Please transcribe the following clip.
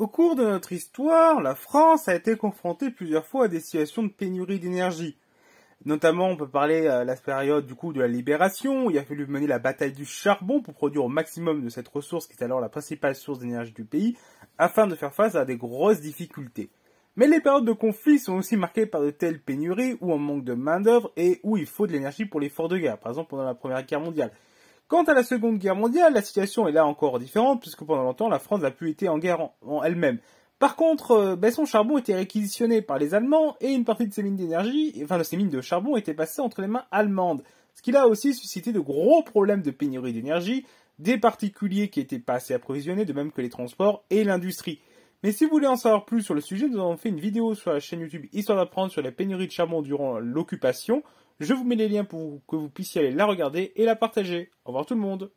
Au cours de notre histoire, la France a été confrontée plusieurs fois à des situations de pénurie d'énergie. Notamment, on peut parler de euh, la période du coup de la libération, où il a fallu mener la bataille du charbon pour produire au maximum de cette ressource qui est alors la principale source d'énergie du pays, afin de faire face à des grosses difficultés. Mais les périodes de conflit sont aussi marquées par de telles pénuries où on manque de main-d'œuvre et où il faut de l'énergie pour les forts de guerre, par exemple pendant la Première Guerre mondiale. Quant à la Seconde Guerre mondiale, la situation est là encore différente, puisque pendant longtemps, la France n'a plus été en guerre en, elle-même. Par contre, euh, ben son charbon était réquisitionné par les Allemands, et une partie de ses mines d'énergie, enfin de ses mines de charbon, était passées entre les mains allemandes. Ce qui a aussi suscité de gros problèmes de pénurie d'énergie, des particuliers qui étaient pas assez approvisionnés, de même que les transports et l'industrie. Mais si vous voulez en savoir plus sur le sujet, nous avons fait une vidéo sur la chaîne YouTube Histoire d'apprendre sur la pénurie de charbon durant l'occupation. Je vous mets les liens pour que vous puissiez aller la regarder et la partager. Au revoir tout le monde